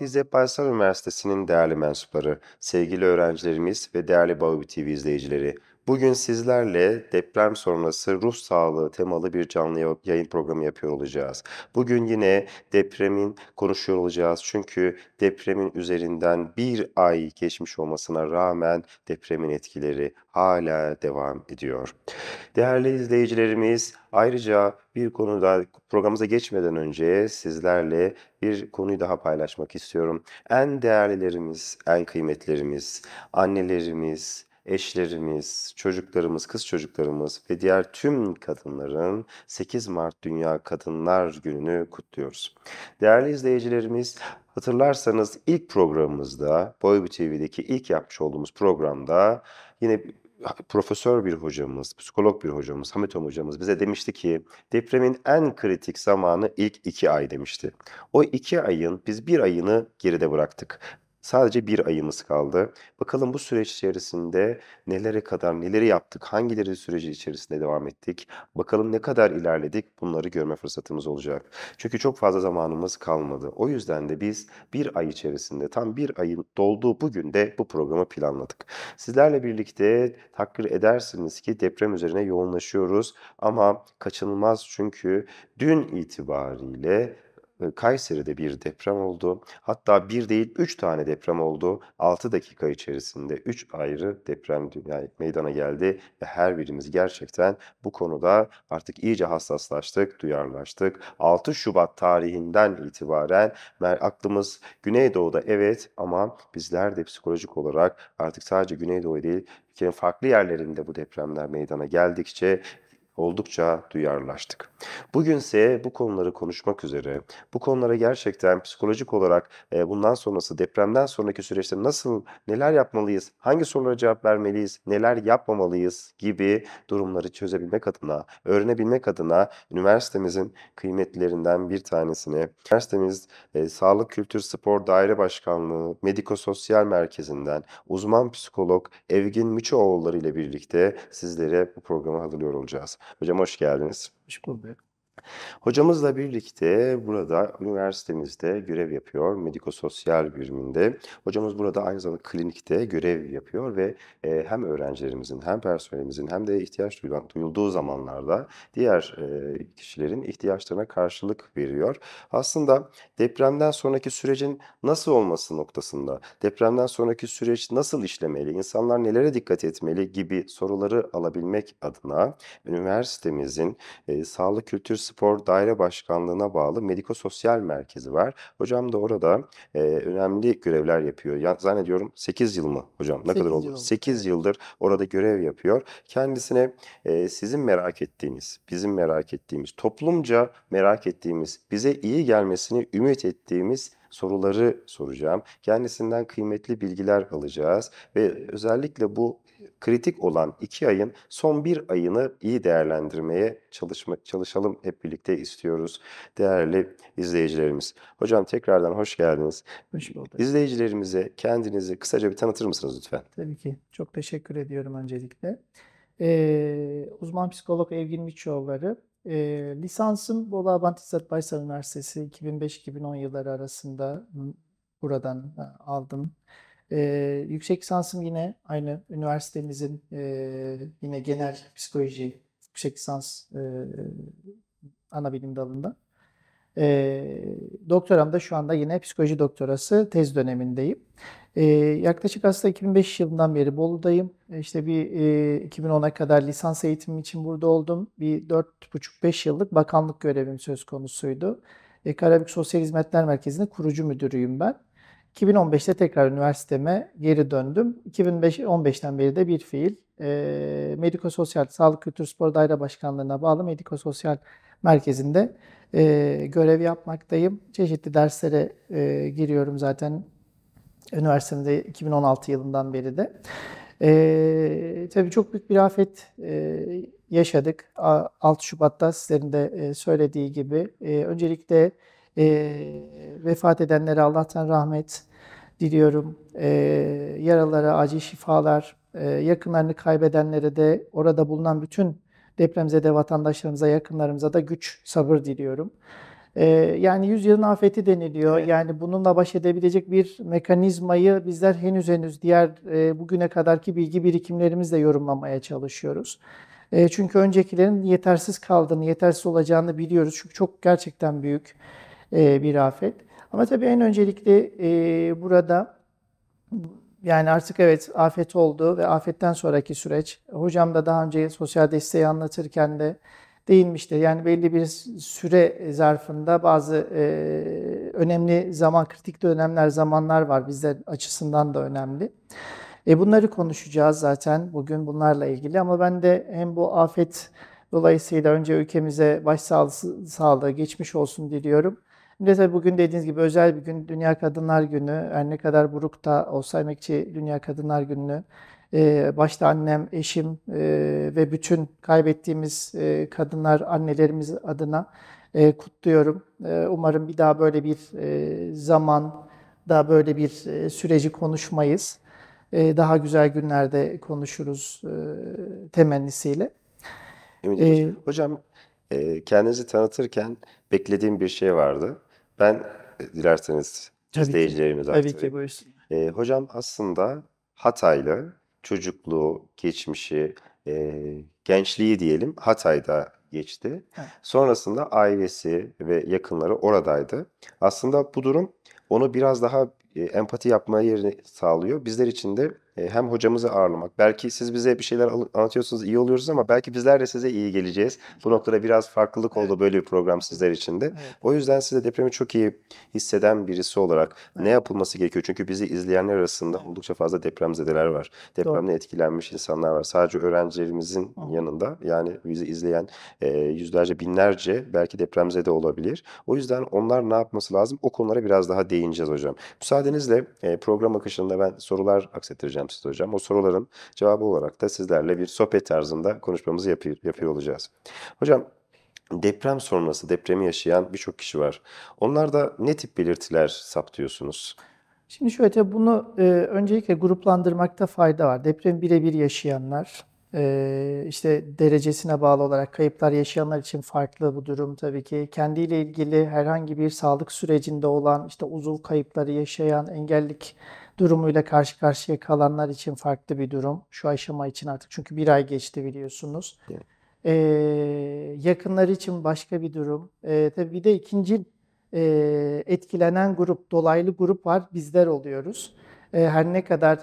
Fatih Baysal Üniversitesi'nin değerli mensupları, sevgili öğrencilerimiz ve değerli Bağıbi TV izleyicileri. Bugün sizlerle deprem sonrası ruh sağlığı temalı bir canlı yayın programı yapıyor olacağız. Bugün yine depremin konuşuyor olacağız. Çünkü depremin üzerinden bir ay geçmiş olmasına rağmen depremin etkileri hala devam ediyor. Değerli izleyicilerimiz Ayrıca bir konuda programımıza geçmeden önce sizlerle bir konuyu daha paylaşmak istiyorum. En değerlilerimiz, en kıymetlerimiz, annelerimiz, eşlerimiz, çocuklarımız, kız çocuklarımız ve diğer tüm kadınların 8 Mart Dünya Kadınlar Günü'nü kutluyoruz. Değerli izleyicilerimiz, hatırlarsanız ilk programımızda Boybu TV'deki ilk yapmış olduğumuz programda yine profesör bir hocamız, psikolog bir hocamız, Hamit hocamız bize demişti ki depremin en kritik zamanı ilk iki ay demişti. O iki ayın biz bir ayını geride bıraktık. Sadece bir ayımız kaldı. Bakalım bu süreç içerisinde nelere kadar neleri yaptık, hangileri süreci içerisinde devam ettik, bakalım ne kadar ilerledik bunları görme fırsatımız olacak. Çünkü çok fazla zamanımız kalmadı. O yüzden de biz bir ay içerisinde tam bir ayın dolduğu bugün de bu programı planladık. Sizlerle birlikte takdir edersiniz ki deprem üzerine yoğunlaşıyoruz ama kaçınılmaz çünkü dün itibariyle ee, Kayseri'de bir deprem oldu. Hatta bir değil üç tane deprem oldu. Altı dakika içerisinde üç ayrı deprem yani meydana geldi ve her birimiz gerçekten bu konuda artık iyice hassaslaştık, duyarlaştık. 6 Şubat tarihinden itibaren aklımız Güneydoğu'da evet ama bizler de psikolojik olarak artık sadece Güneydoğu değil ülkenin farklı yerlerinde bu depremler meydana geldikçe oldukça duyarlılaştık. ise bu konuları konuşmak üzere, bu konulara gerçekten psikolojik olarak e, bundan sonrası depremden sonraki süreçte nasıl neler yapmalıyız, hangi sorulara cevap vermeliyiz, neler yapmamalıyız gibi durumları çözebilmek adına, öğrenebilmek adına üniversitemizin kıymetlerinden bir tanesini, üniversitemiz e, Sağlık Kültür Spor Daire Başkanlığı Mediko-Sosyal Merkezi'nden uzman psikolog Evgin Müçoğulları ile birlikte sizlere bu programı hazırlıyor olacağız. Hocam hoş geldiniz. Hoş bulduk. Hocamızla birlikte burada üniversitemizde görev yapıyor, medikososyal biriminde. Hocamız burada aynı zamanda klinikte görev yapıyor ve e, hem öğrencilerimizin hem personelimizin hem de ihtiyaç duyulan, duyulduğu zamanlarda diğer e, kişilerin ihtiyaçlarına karşılık veriyor. Aslında depremden sonraki sürecin nasıl olması noktasında, depremden sonraki süreç nasıl işlemeli, insanlar nelere dikkat etmeli gibi soruları alabilmek adına üniversitemizin e, sağlık kültür Spor Daire Başkanlığı'na bağlı Mediko Sosyal Merkezi var. Hocam da orada e, önemli görevler yapıyor. Yani zannediyorum 8 yıl mı hocam? Ne kadar oldu? Yıl. 8 yıldır orada görev yapıyor. Kendisine e, sizin merak ettiğiniz, bizim merak ettiğimiz, toplumca merak ettiğimiz, bize iyi gelmesini ümit ettiğimiz soruları soracağım. Kendisinden kıymetli bilgiler alacağız ve özellikle bu kritik olan iki ayın son bir ayını iyi değerlendirmeye çalışma, çalışalım hep birlikte istiyoruz değerli izleyicilerimiz. Hocam tekrardan hoş geldiniz. Hoş bulduk. İzleyicilerimize kendinizi kısaca bir tanıtır mısınız lütfen? Tabii ki. Çok teşekkür ediyorum öncelikle. Ee, uzman psikolog Evgin Miçoğulları. E, lisansım Bolu Abantizat Baysal Üniversitesi 2005-2010 yılları arasında buradan e, aldım. Ee, yüksek lisansım yine aynı üniversitemizin e, yine genel psikoloji yüksek lisans e, ana bilim dalında. E, doktoram da şu anda yine psikoloji doktorası tez dönemindeyim. E, yaklaşık aslında 2005 yılından beri Bolu'dayım. E, işte bir e, 2010'a kadar lisans eğitimim için burada oldum. Bir 4,5-5 yıllık bakanlık görevim söz konusuydu. E, Karabük Sosyal Hizmetler Merkezi'nin kurucu müdürüyüm ben. 2015'te tekrar üniversiteme geri döndüm. 2015'ten beri de bir fiil e, Sosyal Sağlık Kültür Spor Daire Başkanlığı'na bağlı Mediko Sosyal Merkezi'nde e, görev yapmaktayım. Çeşitli derslere e, giriyorum zaten üniversitemde 2016 yılından beri de. E, tabii çok büyük bir afet e, yaşadık. 6 Şubat'ta sizlerin de e, söylediği gibi. E, öncelikle e, vefat edenlere Allah'tan rahmet diliyorum. E, yaralara acil şifalar, e, yakınlarını kaybedenlere de orada bulunan bütün depremzede vatandaşlarımıza, yakınlarımıza da güç, sabır diliyorum. E, yani yüzyılın afeti deniliyor. Evet. Yani bununla baş edebilecek bir mekanizmayı bizler henüz henüz diğer e, bugüne kadarki bilgi birikimlerimizle yorumlamaya çalışıyoruz. E, çünkü öncekilerin yetersiz kaldığını, yetersiz olacağını biliyoruz. Çünkü çok gerçekten büyük e, bir afet. Ama tabii en öncelikli e, burada yani artık evet afet oldu ve afetten sonraki süreç. Hocam da daha önce sosyal desteği anlatırken de değinmişti. Yani belli bir süre zarfında bazı e, önemli zaman, kritik dönemler, zamanlar var bizler açısından da önemli. E bunları konuşacağız zaten bugün bunlarla ilgili ama ben de hem bu afet dolayısıyla önce ülkemize başsağlığı geçmiş olsun diliyorum. Ve tabii bugün dediğiniz gibi özel bir gün Dünya Kadınlar Günü. Yani ne kadar buruk da olsa emekçi Dünya Kadınlar Günü. ee, başta annem, eşim e, ve bütün kaybettiğimiz e, kadınlar, annelerimiz adına e, kutluyorum. E, umarım bir daha böyle bir e, zaman, daha böyle bir e, süreci konuşmayız. E, daha güzel günlerde konuşuruz e, temennisiyle. Eminim. Ee, Hocam e, kendinizi tanıtırken beklediğim bir şey vardı. Ben e, dilerseniz Tabii izleyicilerimize Tabii ki buyursun. E, hocam aslında Hataylı çocukluğu, geçmişi, e, gençliği diyelim Hatay'da geçti. Evet. Sonrasında ailesi ve yakınları oradaydı. Aslında bu durum onu biraz daha e, empati yapmaya yerini sağlıyor. Bizler için de hem hocamızı ağırlamak. Belki siz bize bir şeyler anlatıyorsunuz, iyi oluyoruz ama belki bizler de size iyi geleceğiz. Bu noktada biraz farklılık oldu evet. böyle bir program sizler için de. Evet. O yüzden size depremi çok iyi hisseden birisi olarak evet. ne yapılması gerekiyor? Çünkü bizi izleyenler arasında oldukça fazla depremzedeler var. Depremle Doğru. etkilenmiş insanlar var. Sadece öğrencilerimizin Hı. yanında yani bizi izleyen e, yüzlerce, binlerce belki depremzede olabilir. O yüzden onlar ne yapması lazım? O konulara biraz daha değineceğiz hocam. Müsaadenizle e, program akışında ben sorular aksettireceğim soracağım O soruların cevabı olarak da sizlerle bir sohbet tarzında konuşmamızı yapıyor, yapıyor olacağız. Hocam deprem sonrası depremi yaşayan birçok kişi var. Onlar da ne tip belirtiler saptıyorsunuz? Şimdi şöyle bunu e, öncelikle gruplandırmakta fayda var. Deprem birebir yaşayanlar, e, işte derecesine bağlı olarak kayıplar yaşayanlar için farklı bu durum tabii ki. Kendiyle ilgili herhangi bir sağlık sürecinde olan, işte uzuv kayıpları yaşayan, engellik durumuyla karşı karşıya kalanlar için farklı bir durum. Şu aşama için artık çünkü bir ay geçti biliyorsunuz. Ee, yakınları için başka bir durum. Ee, tabii bir de ikinci e, etkilenen grup, dolaylı grup var. Bizler oluyoruz. Ee, her ne kadar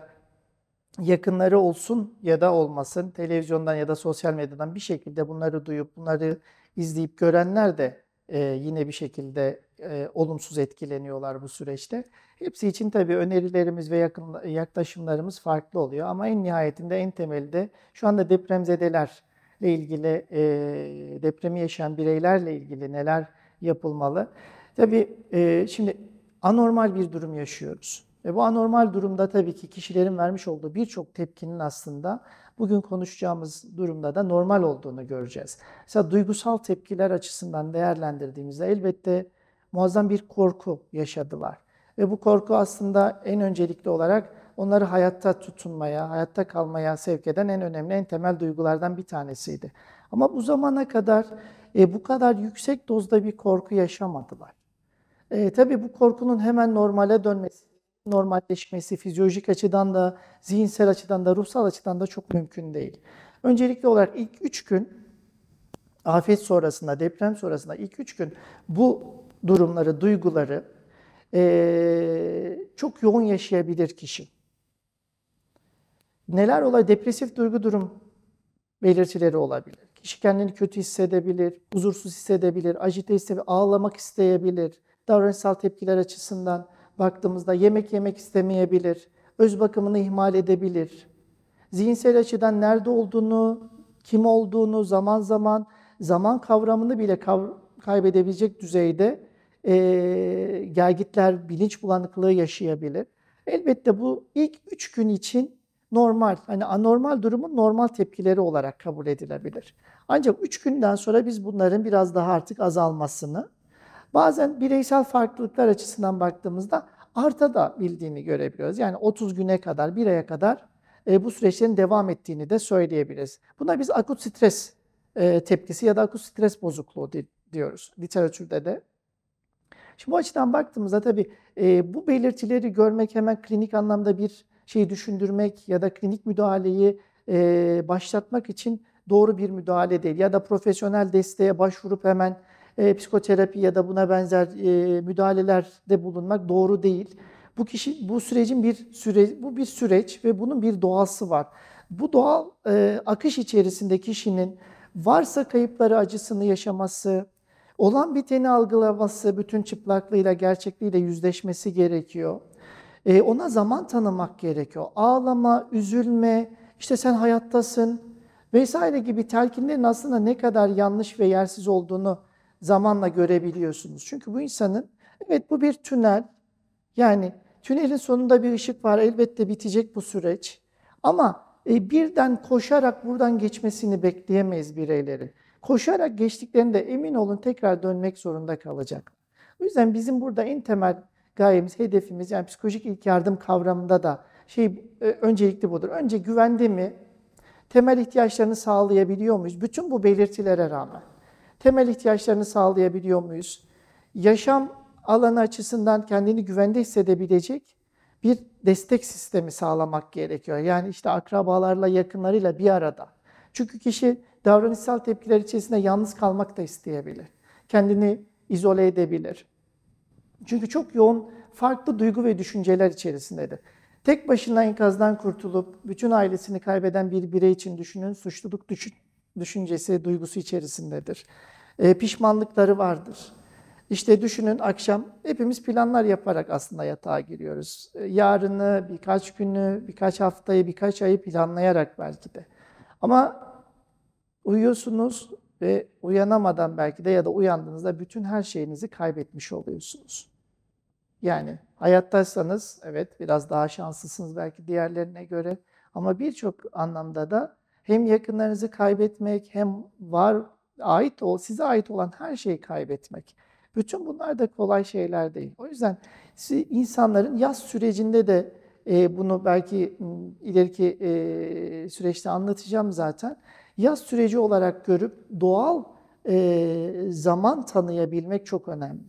yakınları olsun ya da olmasın televizyondan ya da sosyal medyadan bir şekilde bunları duyup bunları izleyip görenler de e, yine bir şekilde e, olumsuz etkileniyorlar bu süreçte. Hepsi için tabii önerilerimiz ve yakın, yaklaşımlarımız farklı oluyor ama en nihayetinde en temelde şu anda depremzedelerle ilgili e, depremi yaşayan bireylerle ilgili neler yapılmalı? Tabii e, şimdi anormal bir durum yaşıyoruz. Ve bu anormal durumda tabii ki kişilerin vermiş olduğu birçok tepkinin aslında bugün konuşacağımız durumda da normal olduğunu göreceğiz. Mesela duygusal tepkiler açısından değerlendirdiğimizde elbette muazzam bir korku yaşadılar. Ve bu korku aslında en öncelikli olarak onları hayatta tutunmaya, hayatta kalmaya sevk eden en önemli, en temel duygulardan bir tanesiydi. Ama bu zamana kadar e, bu kadar yüksek dozda bir korku yaşamadılar. E, tabii bu korkunun hemen normale dönmesi, normalleşmesi fizyolojik açıdan da, zihinsel açıdan da, ruhsal açıdan da çok mümkün değil. Öncelikli olarak ilk üç gün, afet sonrasında, deprem sonrasında ilk üç gün bu durumları, duyguları e, çok yoğun yaşayabilir kişi. Neler olay? Depresif duygu durum belirtileri olabilir. Kişi kendini kötü hissedebilir, huzursuz hissedebilir, acite hissedebilir, ağlamak isteyebilir. Davranışsal tepkiler açısından baktığımızda yemek yemek istemeyebilir, öz bakımını ihmal edebilir. Zihinsel açıdan nerede olduğunu, kim olduğunu zaman zaman zaman kavramını bile kav kaybedebilecek düzeyde e, ee, gelgitler, bilinç bulanıklığı yaşayabilir. Elbette bu ilk üç gün için normal, hani anormal durumun normal tepkileri olarak kabul edilebilir. Ancak üç günden sonra biz bunların biraz daha artık azalmasını, bazen bireysel farklılıklar açısından baktığımızda arta da bildiğini görebiliyoruz. Yani 30 güne kadar, bir aya kadar e, bu süreçlerin devam ettiğini de söyleyebiliriz. Buna biz akut stres e, tepkisi ya da akut stres bozukluğu diyoruz literatürde de. Şimdi bu açıdan baktığımızda tabii e, bu belirtileri görmek hemen klinik anlamda bir şey düşündürmek ya da klinik müdahaleyi e, başlatmak için doğru bir müdahale değil. Ya da profesyonel desteğe başvurup hemen e, psikoterapi ya da buna benzer e, müdahalelerde bulunmak doğru değil. Bu kişi bu sürecin bir süre bu bir süreç ve bunun bir doğası var. Bu doğal e, akış içerisinde kişinin varsa kayıpları acısını yaşaması, Olan biteni algılaması, bütün çıplaklığıyla, gerçekliğiyle yüzleşmesi gerekiyor. E, ona zaman tanımak gerekiyor. Ağlama, üzülme, işte sen hayattasın vesaire gibi telkinlerin aslında ne kadar yanlış ve yersiz olduğunu zamanla görebiliyorsunuz. Çünkü bu insanın, evet bu bir tünel, yani tünelin sonunda bir ışık var, elbette bitecek bu süreç. Ama e, birden koşarak buradan geçmesini bekleyemeyiz bireylerin koşarak geçtiklerinde emin olun tekrar dönmek zorunda kalacak. O yüzden bizim burada en temel gayemiz, hedefimiz yani psikolojik ilk yardım kavramında da şey e, öncelikli budur. Önce güvende mi? Temel ihtiyaçlarını sağlayabiliyor muyuz? Bütün bu belirtilere rağmen. Temel ihtiyaçlarını sağlayabiliyor muyuz? Yaşam alanı açısından kendini güvende hissedebilecek bir destek sistemi sağlamak gerekiyor. Yani işte akrabalarla, yakınlarıyla bir arada. Çünkü kişi davranışsal tepkiler içerisinde yalnız kalmak da isteyebilir. Kendini izole edebilir. Çünkü çok yoğun farklı duygu ve düşünceler içerisindedir. Tek başına enkazdan kurtulup bütün ailesini kaybeden bir birey için düşünün, suçluluk düşün düşüncesi, duygusu içerisindedir. E, pişmanlıkları vardır. İşte düşünün akşam hepimiz planlar yaparak aslında yatağa giriyoruz. Ee, yarını, birkaç günü, birkaç haftayı, birkaç ayı planlayarak belki de. Ama Uyuyorsunuz ve uyanamadan belki de ya da uyandığınızda bütün her şeyinizi kaybetmiş oluyorsunuz. Yani hayattaysanız evet biraz daha şanslısınız belki diğerlerine göre ama birçok anlamda da hem yakınlarınızı kaybetmek hem var ait ol size ait olan her şeyi kaybetmek. Bütün bunlar da kolay şeyler değil. O yüzden insanların yaz sürecinde de e, bunu belki ileriki e, süreçte anlatacağım zaten yaz süreci olarak görüp doğal e, zaman tanıyabilmek çok önemli.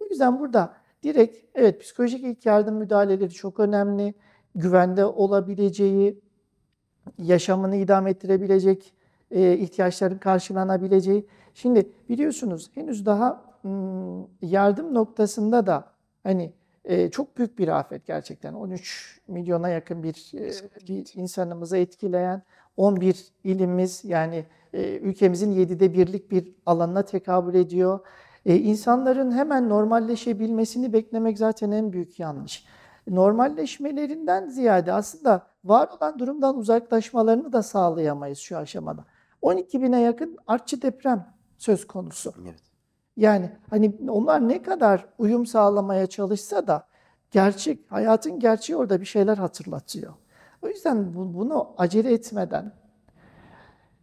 O yüzden burada direkt evet psikolojik ilk yardım müdahaleleri çok önemli. Güvende olabileceği, yaşamını idam ettirebilecek, e, ihtiyaçların karşılanabileceği. Şimdi biliyorsunuz henüz daha m, yardım noktasında da hani e, çok büyük bir afet gerçekten. 13 milyona yakın bir, e, bir insanımızı etkileyen 11 ilimiz yani e, ülkemizin 7'de birlik bir alanına tekabül ediyor. E, insanların hemen normalleşebilmesini beklemek zaten en büyük yanlış. Normalleşmelerinden ziyade aslında var olan durumdan uzaklaşmalarını da sağlayamayız şu aşamada. 12 bine yakın artçı deprem söz konusu. Evet. Yani hani onlar ne kadar uyum sağlamaya çalışsa da gerçek, hayatın gerçeği orada bir şeyler hatırlatıyor. O yüzden bunu acele etmeden,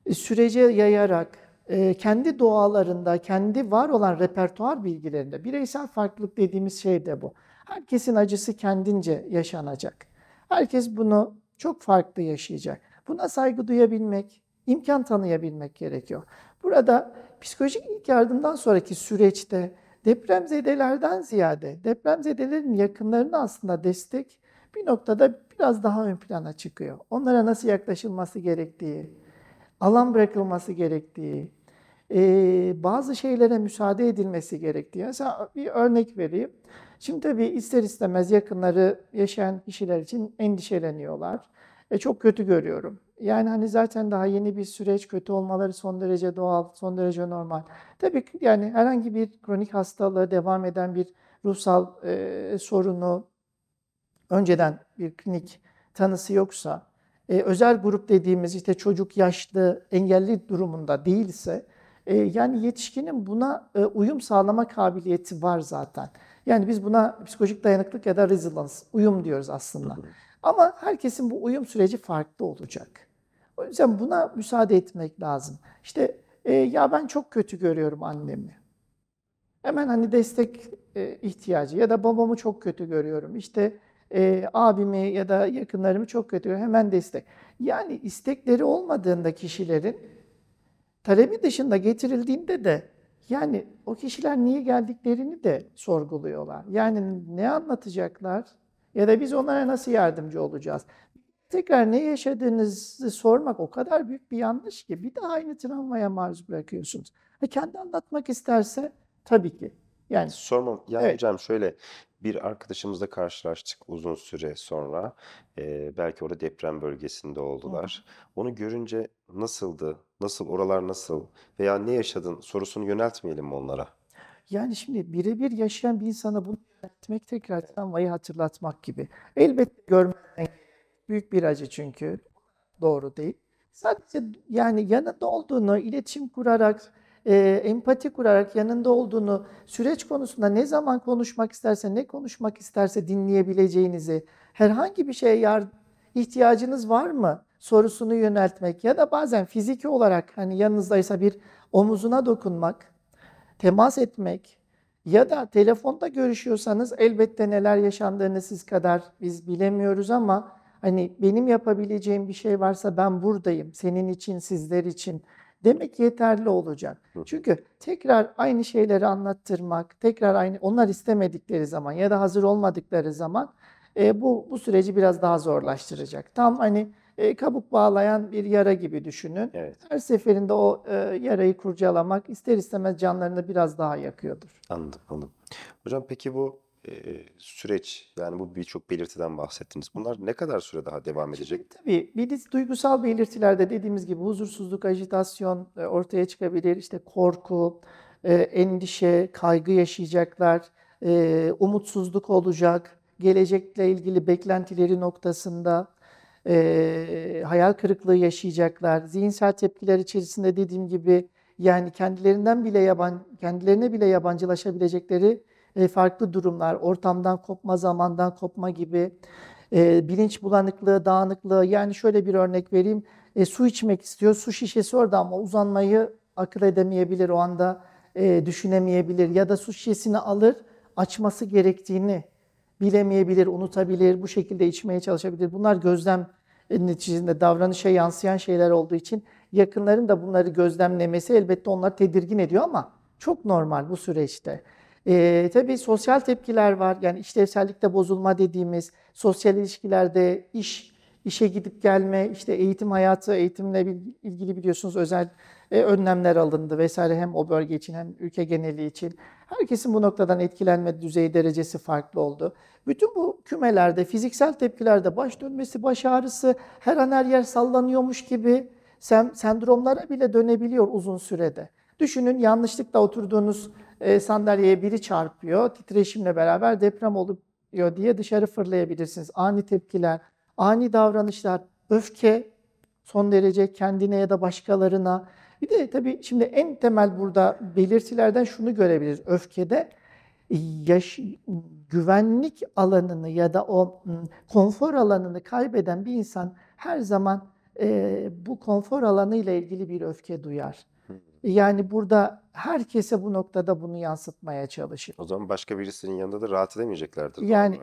e, sürece yayarak, e, kendi doğalarında, kendi var olan repertuar bilgilerinde, bireysel farklılık dediğimiz şey de bu. Herkesin acısı kendince yaşanacak. Herkes bunu çok farklı yaşayacak. Buna saygı duyabilmek, imkan tanıyabilmek gerekiyor. Burada psikolojik ilk yardımdan sonraki süreçte depremzedelerden ziyade depremzedelerin yakınlarına aslında destek bir noktada biraz daha ön plana çıkıyor. Onlara nasıl yaklaşılması gerektiği, alan bırakılması gerektiği, e, bazı şeylere müsaade edilmesi gerektiği. Mesela bir örnek vereyim. Şimdi tabii ister istemez yakınları yaşayan kişiler için endişeleniyorlar. E, çok kötü görüyorum. Yani hani zaten daha yeni bir süreç, kötü olmaları son derece doğal, son derece normal. Tabii yani herhangi bir kronik hastalığı devam eden bir ruhsal e, sorunu, önceden bir klinik tanısı yoksa, e, özel grup dediğimiz işte çocuk, yaşlı, engelli durumunda değilse, e, yani yetişkinin buna e, uyum sağlama kabiliyeti var zaten. Yani biz buna psikolojik dayanıklık ya da resilience, uyum diyoruz aslında. Hı hı. Ama herkesin bu uyum süreci farklı olacak. O yüzden buna müsaade etmek lazım. İşte e, ya ben çok kötü görüyorum annemi. Hemen hani destek e, ihtiyacı ya da babamı çok kötü görüyorum. İşte e, abimi ya da yakınlarımı çok kötü hemen destek. Yani istekleri olmadığında kişilerin talebi dışında getirildiğinde de yani o kişiler niye geldiklerini de sorguluyorlar. Yani ne anlatacaklar ya da biz onlara nasıl yardımcı olacağız? Tekrar ne yaşadığınızı sormak o kadar büyük bir yanlış ki bir daha aynı travmaya maruz bırakıyorsunuz. Ha, kendi anlatmak isterse tabii ki. Yani sormam. Yani evet. hocam şöyle bir arkadaşımızla karşılaştık uzun süre sonra. Ee, belki orada deprem bölgesinde oldular. Hı. Onu görünce nasıldı, nasıl, oralar nasıl veya ne yaşadın sorusunu yöneltmeyelim mi onlara? Yani şimdi birebir yaşayan bir insana bunu yöneltmek tekrar tramvayı hatırlatmak gibi. Elbette görmeden büyük bir acı çünkü doğru değil. Sadece yani yanında olduğunu iletişim kurarak e, empati kurarak yanında olduğunu, süreç konusunda ne zaman konuşmak isterse, ne konuşmak isterse dinleyebileceğinizi, herhangi bir şeye yar ihtiyacınız var mı sorusunu yöneltmek ya da bazen fiziki olarak hani yanınızdaysa bir omuzuna dokunmak, temas etmek ya da telefonda görüşüyorsanız elbette neler yaşandığını siz kadar biz bilemiyoruz ama hani benim yapabileceğim bir şey varsa ben buradayım. Senin için, sizler için demek yeterli olacak. Çünkü tekrar aynı şeyleri anlattırmak, tekrar aynı onlar istemedikleri zaman ya da hazır olmadıkları zaman e, bu bu süreci biraz daha zorlaştıracak. Tam hani e, kabuk bağlayan bir yara gibi düşünün. Evet. Her seferinde o e, yarayı kurcalamak ister istemez canlarını biraz daha yakıyordur. Anladım, anladım. Hocam peki bu e, e, süreç yani bu birçok belirtiden bahsettiniz. Bunlar ne kadar süre daha devam edecek? Şimdi tabii bir de duygusal belirtilerde dediğimiz gibi huzursuzluk, ajitasyon e, ortaya çıkabilir. İşte korku, endişe, kaygı yaşayacaklar, umutsuzluk olacak, gelecekle ilgili beklentileri noktasında hayal kırıklığı yaşayacaklar. Zihinsel tepkiler içerisinde dediğim gibi yani kendilerinden bile yaban kendilerine bile yabancılaşabilecekleri e, farklı durumlar, ortamdan kopma, zamandan kopma gibi, e, bilinç bulanıklığı, dağınıklığı. Yani şöyle bir örnek vereyim. E, su içmek istiyor, su şişesi orada ama uzanmayı akıl edemeyebilir, o anda e, düşünemeyebilir. Ya da su şişesini alır, açması gerektiğini bilemeyebilir, unutabilir, bu şekilde içmeye çalışabilir. Bunlar gözlem neticesinde davranışa yansıyan şeyler olduğu için yakınların da bunları gözlemlemesi elbette onları tedirgin ediyor ama çok normal bu süreçte. E, tabii sosyal tepkiler var. Yani işlevsellikte bozulma dediğimiz, sosyal ilişkilerde iş, işe gidip gelme, işte eğitim hayatı, eğitimle ilgili biliyorsunuz özel e, önlemler alındı vesaire hem o bölge için hem ülke geneli için. Herkesin bu noktadan etkilenme düzeyi derecesi farklı oldu. Bütün bu kümelerde, fiziksel tepkilerde baş dönmesi, baş ağrısı, her an her yer sallanıyormuş gibi sem sendromlara bile dönebiliyor uzun sürede. Düşünün yanlışlıkla oturduğunuz e, sandalyeye biri çarpıyor. Titreşimle beraber deprem oluyor diye dışarı fırlayabilirsiniz. Ani tepkiler, ani davranışlar, öfke son derece kendine ya da başkalarına. Bir de tabii şimdi en temel burada belirtilerden şunu görebiliriz. Öfkede e, yaş, güvenlik alanını ya da o konfor alanını kaybeden bir insan her zaman e, bu konfor alanı ile ilgili bir öfke duyar. Yani burada herkese bu noktada bunu yansıtmaya çalışır. O zaman başka birisinin yanında da rahat edemeyeceklerdir. Yani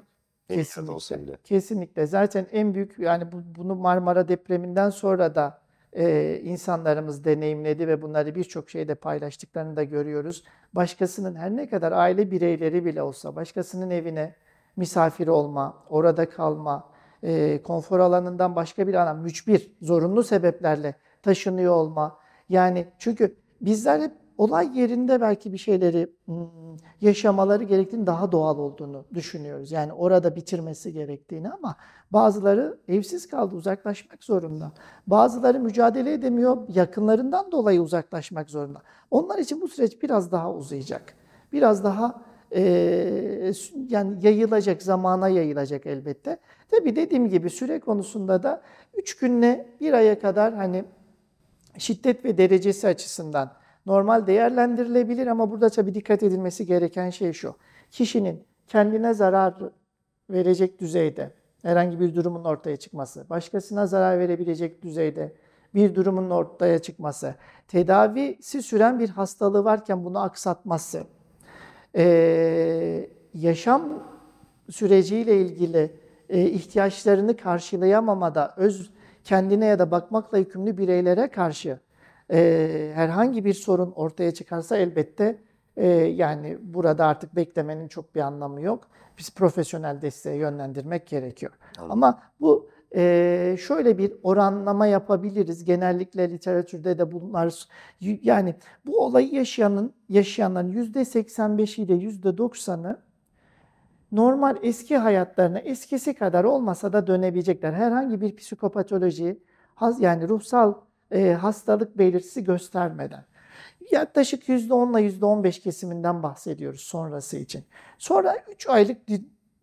kesinlikle. Kesinlikle. Zaten en büyük yani bu, bunu Marmara depreminden sonra da e, insanlarımız deneyimledi ve bunları birçok şeyde paylaştıklarını da görüyoruz. Başkasının her ne kadar aile bireyleri bile olsa başkasının evine misafir olma, orada kalma, e, konfor alanından başka bir ana mücbir, zorunlu sebeplerle taşınıyor olma. Yani çünkü bizler hep olay yerinde belki bir şeyleri hmm, yaşamaları gerektiğini daha doğal olduğunu düşünüyoruz. Yani orada bitirmesi gerektiğini ama bazıları evsiz kaldı, uzaklaşmak zorunda. Bazıları mücadele edemiyor, yakınlarından dolayı uzaklaşmak zorunda. Onlar için bu süreç biraz daha uzayacak. Biraz daha e, yani yayılacak, zamana yayılacak elbette. Tabii dediğim gibi süre konusunda da üç günle bir aya kadar hani şiddet ve derecesi açısından normal değerlendirilebilir ama burada tabii dikkat edilmesi gereken şey şu. Kişinin kendine zarar verecek düzeyde herhangi bir durumun ortaya çıkması, başkasına zarar verebilecek düzeyde bir durumun ortaya çıkması, tedavisi süren bir hastalığı varken bunu aksatması, yaşam süreciyle ilgili e, ihtiyaçlarını karşılayamamada, öz kendine ya da bakmakla yükümlü bireylere karşı e, herhangi bir sorun ortaya çıkarsa elbette e, yani burada artık beklemenin çok bir anlamı yok. Biz profesyonel desteğe yönlendirmek gerekiyor. Anladım. Ama bu e, şöyle bir oranlama yapabiliriz. Genellikle literatürde de bunlar yani bu olayı yaşayanın yaşayanların %85 ile %90'ı normal eski hayatlarına eskisi kadar olmasa da dönebilecekler. Herhangi bir psikopatoloji yani ruhsal e, hastalık belirtisi göstermeden. Yaklaşık %10 ile %15 kesiminden bahsediyoruz sonrası için. Sonra 3 aylık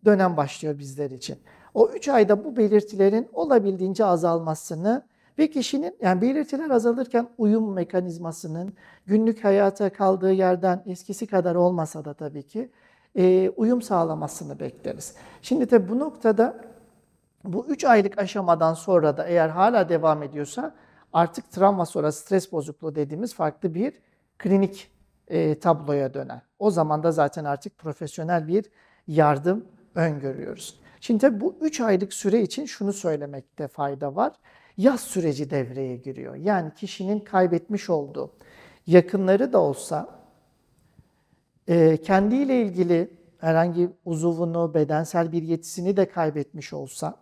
dönem başlıyor bizler için. O 3 ayda bu belirtilerin olabildiğince azalmasını ve kişinin yani belirtiler azalırken uyum mekanizmasının günlük hayata kaldığı yerden eskisi kadar olmasa da tabii ki e, uyum sağlamasını bekleriz. Şimdi de bu noktada bu 3 aylık aşamadan sonra da eğer hala devam ediyorsa artık travma sonra stres bozukluğu dediğimiz farklı bir klinik e, tabloya döner. O zaman da zaten artık profesyonel bir yardım öngörüyoruz. Şimdi tabii bu 3 aylık süre için şunu söylemekte fayda var. Yaz süreci devreye giriyor. Yani kişinin kaybetmiş olduğu yakınları da olsa e, kendiyle ilgili herhangi uzuvunu, bedensel bir yetisini de kaybetmiş olsa,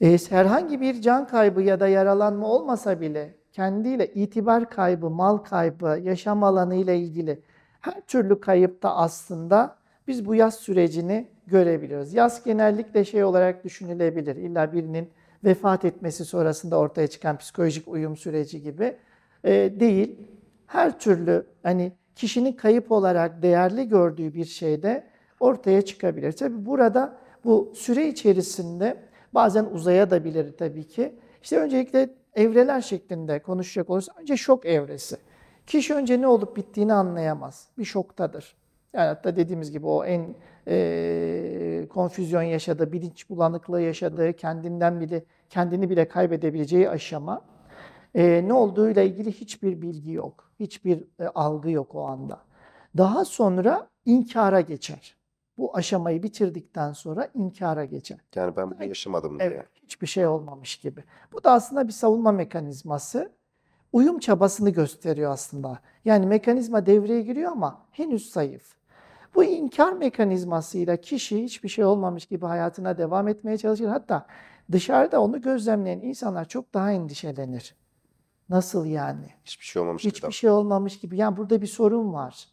e, herhangi bir can kaybı ya da yaralanma olmasa bile kendiyle itibar kaybı, mal kaybı, yaşam alanı ile ilgili her türlü kayıpta aslında biz bu yaz sürecini görebiliyoruz. Yaz genellikle şey olarak düşünülebilir. İlla birinin vefat etmesi sonrasında ortaya çıkan psikolojik uyum süreci gibi e, değil. Her türlü hani kişinin kayıp olarak değerli gördüğü bir şey de ortaya çıkabilir. Tabi burada bu süre içerisinde bazen uzaya da bilir tabii ki. İşte öncelikle evreler şeklinde konuşacak olursak önce şok evresi. Kişi önce ne olup bittiğini anlayamaz. Bir şoktadır. Yani hatta dediğimiz gibi o en e, konfüzyon yaşadığı, bilinç bulanıklığı yaşadığı, kendinden bile kendini bile kaybedebileceği aşama e, ne olduğuyla ilgili hiçbir bilgi yok. Hiçbir e, algı yok o anda. Daha sonra inkara geçer. Bu aşamayı bitirdikten sonra inkara geçer. Yani ben bunu yaşamadım diye. Evet, hiçbir şey olmamış gibi. Bu da aslında bir savunma mekanizması. Uyum çabasını gösteriyor aslında. Yani mekanizma devreye giriyor ama henüz zayıf. Bu inkar mekanizmasıyla kişi hiçbir şey olmamış gibi hayatına devam etmeye çalışır. Hatta dışarıda onu gözlemleyen insanlar çok daha endişelenir. Nasıl yani? Hiçbir şey olmamış Hiçbir gibi. Hiçbir şey olmamış gibi. Yani burada bir sorun var.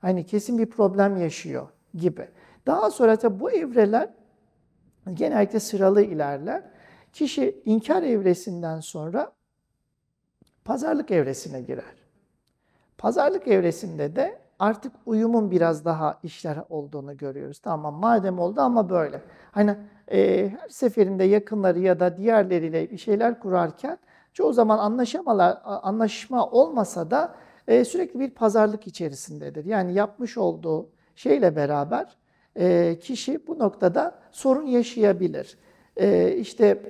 Hani kesin bir problem yaşıyor gibi. Daha sonra tabi bu evreler genellikle sıralı ilerler. Kişi inkar evresinden sonra pazarlık evresine girer. Pazarlık evresinde de artık uyumun biraz daha işler olduğunu görüyoruz. Tamam madem oldu ama böyle. Hani e, her seferinde yakınları ya da diğerleriyle bir şeyler kurarken çoğu zaman anlaşamalar, anlaşma olmasa da e, sürekli bir pazarlık içerisindedir. Yani yapmış olduğu şeyle beraber e, kişi bu noktada sorun yaşayabilir. E, işte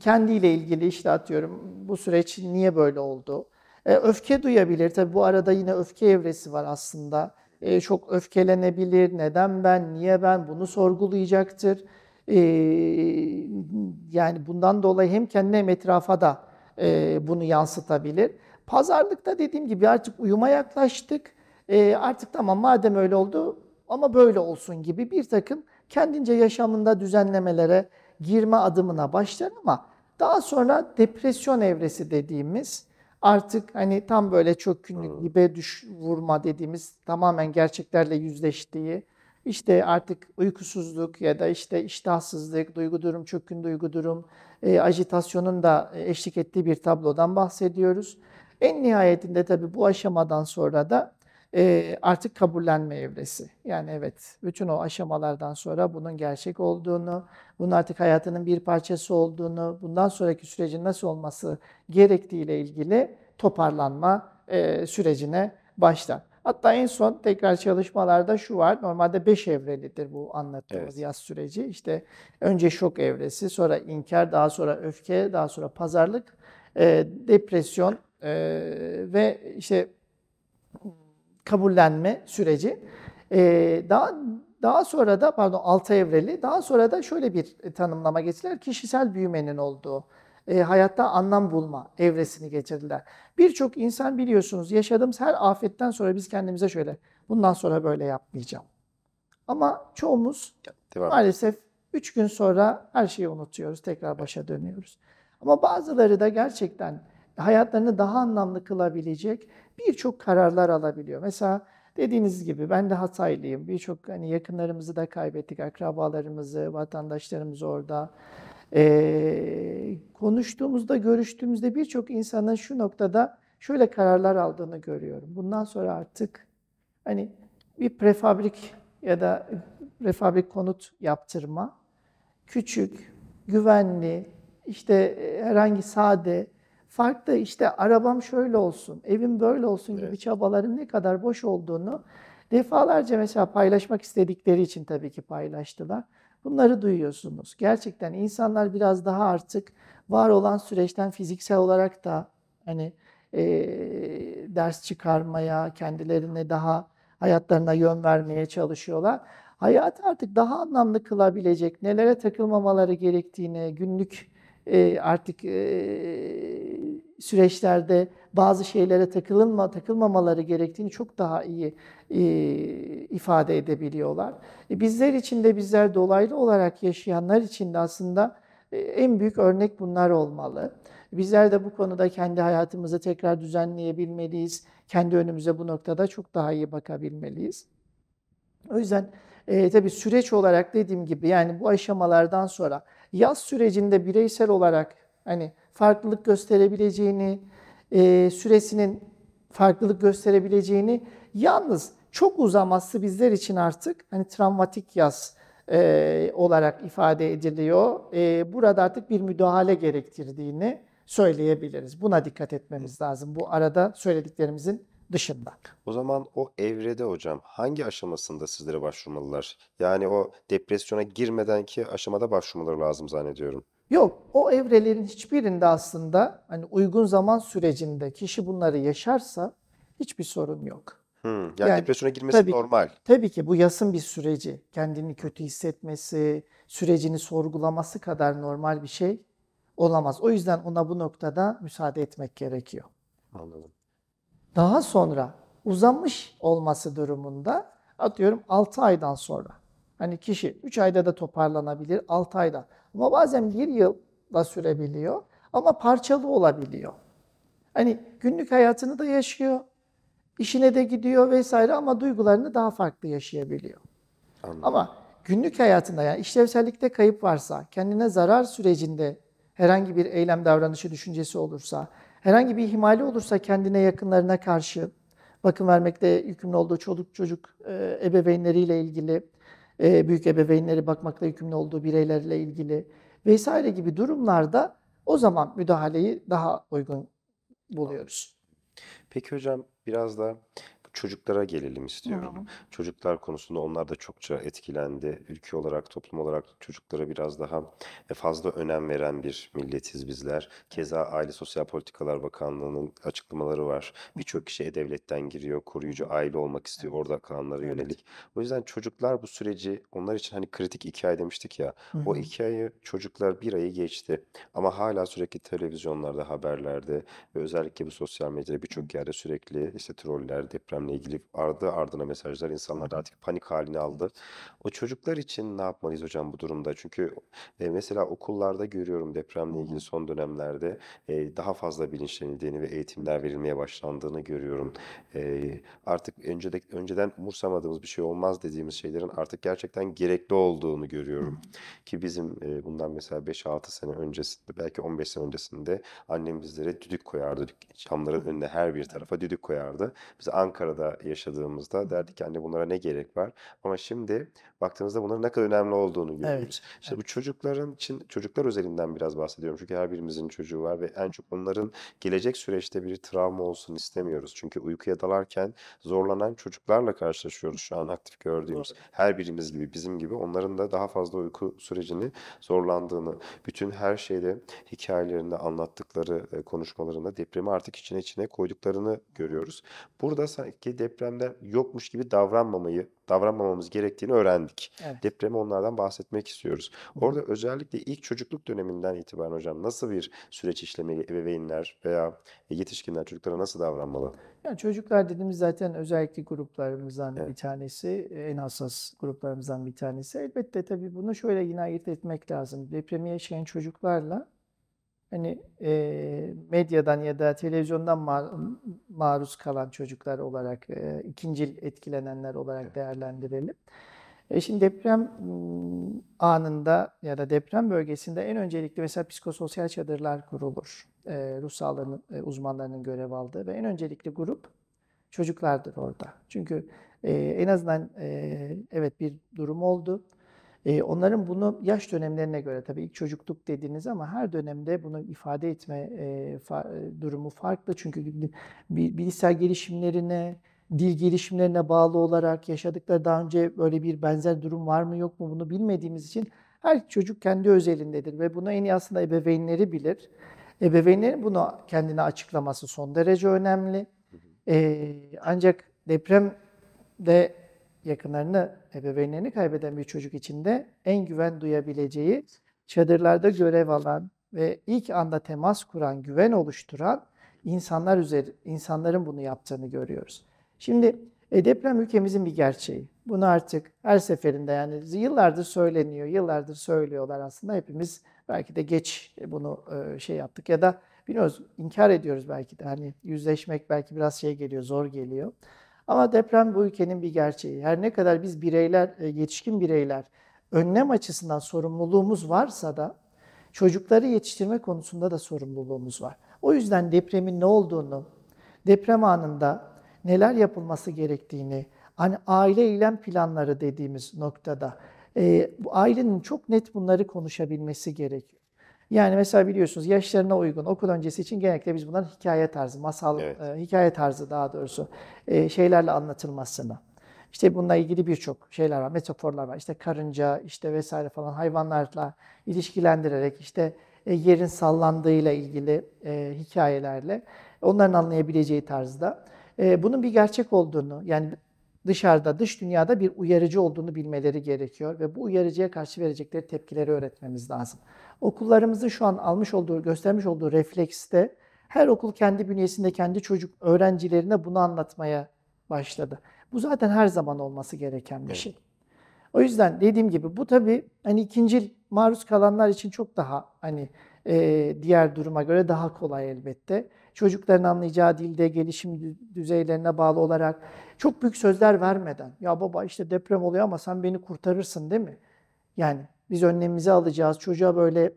kendiyle ilgili işte atıyorum bu süreç niye böyle oldu? E, öfke duyabilir. Tabii bu arada yine öfke evresi var aslında. E, çok öfkelenebilir. Neden ben, niye ben bunu sorgulayacaktır. E, yani bundan dolayı hem kendine hem etrafa da e, bunu yansıtabilir. Pazarlıkta dediğim gibi artık uyuma yaklaştık. E, artık tamam madem öyle oldu ama böyle olsun gibi bir takım kendince yaşamında düzenlemelere girme adımına başlar ama daha sonra depresyon evresi dediğimiz artık hani tam böyle çökkünlük gibi düş vurma dediğimiz tamamen gerçeklerle yüzleştiği işte artık uykusuzluk ya da işte iştahsızlık, duygu durum, çökün duygu durum, e, ajitasyonun da eşlik ettiği bir tablodan bahsediyoruz. En nihayetinde tabii bu aşamadan sonra da e, artık kabullenme evresi. Yani evet bütün o aşamalardan sonra bunun gerçek olduğunu, bunun artık hayatının bir parçası olduğunu, bundan sonraki sürecin nasıl olması gerektiğiyle ilgili toparlanma e, sürecine başlar. Hatta en son tekrar çalışmalarda şu var. Normalde 5 evrelidir bu anlattığımız evet. yaz süreci. İşte önce şok evresi, sonra inkar, daha sonra öfke, daha sonra pazarlık, e, depresyon e, ve işte kabullenme süreci. E, daha daha sonra da pardon 6 evreli, daha sonra da şöyle bir tanımlama geçtiler. Kişisel büyümenin olduğu e, hayatta anlam bulma evresini geçirdiler. Birçok insan biliyorsunuz yaşadığımız her afetten sonra biz kendimize şöyle bundan sonra böyle yapmayacağım. Ama çoğumuz Devam. maalesef 3 gün sonra her şeyi unutuyoruz. Tekrar başa dönüyoruz. Ama bazıları da gerçekten hayatlarını daha anlamlı kılabilecek birçok kararlar alabiliyor. Mesela dediğiniz gibi ben de Hataylıyım. Birçok hani yakınlarımızı da kaybettik. Akrabalarımızı, vatandaşlarımızı orada. Ee, konuştuğumuzda, görüştüğümüzde birçok insanın şu noktada şöyle kararlar aldığını görüyorum. Bundan sonra artık hani bir prefabrik ya da prefabrik konut yaptırma, küçük, güvenli, işte e, herhangi sade, farklı işte arabam şöyle olsun, evim böyle olsun gibi evet. çabaların ne kadar boş olduğunu defalarca mesela paylaşmak istedikleri için tabii ki paylaştılar. Bunları duyuyorsunuz. Gerçekten insanlar biraz daha artık var olan süreçten fiziksel olarak da hani e, ders çıkarmaya, kendilerine daha hayatlarına yön vermeye çalışıyorlar. Hayatı artık daha anlamlı kılabilecek, nelere takılmamaları gerektiğini, günlük e, artık e, süreçlerde bazı şeylere takılınma, takılmamaları gerektiğini çok daha iyi e, ifade edebiliyorlar. E, bizler için de bizler dolaylı olarak yaşayanlar için de aslında e, en büyük örnek bunlar olmalı. Bizler de bu konuda kendi hayatımızı tekrar düzenleyebilmeliyiz. Kendi önümüze bu noktada çok daha iyi bakabilmeliyiz. O yüzden e, tabii süreç olarak dediğim gibi yani bu aşamalardan sonra yaz sürecinde bireysel olarak hani farklılık gösterebileceğini, e, süresinin farklılık gösterebileceğini yalnız çok uzaması bizler için artık hani travmatik yaz e, olarak ifade ediliyor. E, burada artık bir müdahale gerektirdiğini söyleyebiliriz. Buna dikkat etmemiz lazım bu arada söylediklerimizin dışında. O zaman o evrede hocam hangi aşamasında sizlere başvurmalılar? Yani o depresyona girmeden ki aşamada başvurmaları lazım zannediyorum. Yok, o evrelerin hiçbirinde aslında hani uygun zaman sürecinde kişi bunları yaşarsa hiçbir sorun yok. Hmm, yani, yani depresyona girmesi tabii, normal. Tabii ki bu yasın bir süreci. Kendini kötü hissetmesi, sürecini sorgulaması kadar normal bir şey olamaz. O yüzden ona bu noktada müsaade etmek gerekiyor. Anladım. Daha sonra uzanmış olması durumunda atıyorum 6 aydan sonra. Hani kişi 3 ayda da toparlanabilir, 6 ayda. Ama bazen bir yıl da sürebiliyor ama parçalı olabiliyor. Hani günlük hayatını da yaşıyor, işine de gidiyor vesaire ama duygularını daha farklı yaşayabiliyor. Anladım. Ama günlük hayatında yani işlevsellikte kayıp varsa, kendine zarar sürecinde herhangi bir eylem davranışı düşüncesi olursa, herhangi bir ihmali olursa kendine yakınlarına karşı, bakım vermekte yükümlü olduğu çocuk çocuk ebeveynleriyle ilgili, e, büyük ebeveynleri bakmakla yükümlü olduğu bireylerle ilgili vesaire gibi durumlarda o zaman müdahaleyi daha uygun buluyoruz. Peki hocam biraz da Çocuklara gelelim istiyorum. Hı hı. Çocuklar konusunda onlar da çokça etkilendi. Ülke olarak, toplum olarak çocuklara biraz daha e, fazla önem veren bir milletiz bizler. Keza Aile Sosyal Politikalar Bakanlığı'nın açıklamaları var. Birçok kişi e-devletten giriyor, koruyucu aile olmak istiyor orada kalanlara yönelik. O yüzden çocuklar bu süreci, onlar için hani kritik iki ay demiştik ya. Hı hı. O iki ayı çocuklar bir ayı geçti. Ama hala sürekli televizyonlarda, haberlerde ve özellikle bu sosyal medyada birçok yerde sürekli işte troller, deprem depremle ilgili ardı ardına mesajlar insanlar artık panik halini aldı. O çocuklar için ne yapmalıyız hocam bu durumda? Çünkü e, mesela okullarda görüyorum depremle ilgili son dönemlerde e, daha fazla bilinçlenildiğini ve eğitimler verilmeye başlandığını görüyorum. E, artık önceden, önceden umursamadığımız bir şey olmaz dediğimiz şeylerin artık gerçekten gerekli olduğunu görüyorum. Ki bizim e, bundan mesela 5-6 sene öncesinde belki 15 sene öncesinde annem bizlere düdük koyardı. Camların önüne her bir tarafa düdük koyardı. Biz Ankara Ankara'da yaşadığımızda derdik ki anne bunlara ne gerek var? Ama şimdi baktığımızda bunların ne kadar önemli olduğunu görüyoruz. Evet, işte evet. bu çocukların için çocuklar özelinden biraz bahsediyorum. Çünkü her birimizin çocuğu var ve en çok onların gelecek süreçte bir travma olsun istemiyoruz. Çünkü uykuya dalarken zorlanan çocuklarla karşılaşıyoruz şu an aktif gördüğümüz. Doğru. Her birimiz gibi bizim gibi onların da daha fazla uyku sürecini zorlandığını, bütün her şeyde hikayelerinde anlattıkları konuşmalarında depremi artık içine içine koyduklarını görüyoruz. Burada sen ki depremde yokmuş gibi davranmamayı, davranmamamız gerektiğini öğrendik. Evet. Depremi onlardan bahsetmek istiyoruz. Hı. Orada özellikle ilk çocukluk döneminden itibaren hocam nasıl bir süreç işlemeli ebeveynler veya yetişkinler çocuklara nasıl davranmalı? Yani çocuklar dediğimiz zaten özellikle gruplarımızdan evet. bir tanesi, en hassas gruplarımızdan bir tanesi. Elbette tabii bunu şöyle yine ayırt etmek lazım. Depremi yaşayan çocuklarla hani e, medyadan ya da televizyondan ma maruz kalan çocuklar olarak, e, ikincil etkilenenler olarak evet. değerlendirelim. E şimdi deprem anında ya da deprem bölgesinde en öncelikli mesela psikososyal çadırlar kurulur. E, ruh sağlığının e, uzmanlarının görev aldığı ve en öncelikli grup çocuklardır orada. Çünkü e, en azından e, evet bir durum oldu onların bunu yaş dönemlerine göre tabii ilk çocukluk dediniz ama her dönemde bunu ifade etme durumu farklı. Çünkü bilgisayar gelişimlerine, dil gelişimlerine bağlı olarak yaşadıkları daha önce böyle bir benzer durum var mı yok mu bunu bilmediğimiz için her çocuk kendi özelindedir ve bunu en iyi aslında ebeveynleri bilir. Ebeveynlerin bunu kendine açıklaması son derece önemli. ancak deprem de yakınlarını, ebeveynlerini kaybeden bir çocuk için de en güven duyabileceği çadırlarda görev alan ve ilk anda temas kuran, güven oluşturan insanlar üzeri, insanların bunu yaptığını görüyoruz. Şimdi e, deprem ülkemizin bir gerçeği. Bunu artık her seferinde yani yıllardır söyleniyor, yıllardır söylüyorlar aslında. Hepimiz belki de geç bunu e, şey yaptık ya da biliyoruz inkar ediyoruz belki de. Hani yüzleşmek belki biraz şey geliyor, zor geliyor. Ama deprem bu ülkenin bir gerçeği. Her ne kadar biz bireyler, e, yetişkin bireyler önlem açısından sorumluluğumuz varsa da çocukları yetiştirme konusunda da sorumluluğumuz var. O yüzden depremin ne olduğunu, deprem anında neler yapılması gerektiğini, hani aile eylem planları dediğimiz noktada e, ailenin çok net bunları konuşabilmesi gerekiyor. Yani mesela biliyorsunuz yaşlarına uygun okul öncesi için genellikle biz bunların hikaye tarzı, masal, evet. e, hikaye tarzı daha doğrusu e, şeylerle anlatılmasını. İşte bununla ilgili birçok şeyler var, metaforlar var. İşte karınca, işte vesaire falan hayvanlarla ilişkilendirerek işte e, yerin sallandığıyla ilgili e, hikayelerle onların anlayabileceği tarzda. E, bunun bir gerçek olduğunu yani dışarıda, dış dünyada bir uyarıcı olduğunu bilmeleri gerekiyor ve bu uyarıcıya karşı verecekleri tepkileri öğretmemiz lazım. Okullarımızın şu an almış olduğu, göstermiş olduğu reflekste her okul kendi bünyesinde kendi çocuk öğrencilerine bunu anlatmaya başladı. Bu zaten her zaman olması gereken bir şey. O yüzden dediğim gibi bu tabii hani ikinci maruz kalanlar için çok daha hani e, diğer duruma göre daha kolay elbette. Çocukların anlayacağı dilde gelişim düzeylerine bağlı olarak çok büyük sözler vermeden ya baba işte deprem oluyor ama sen beni kurtarırsın değil mi? Yani biz önlemimizi alacağız. Çocuğa böyle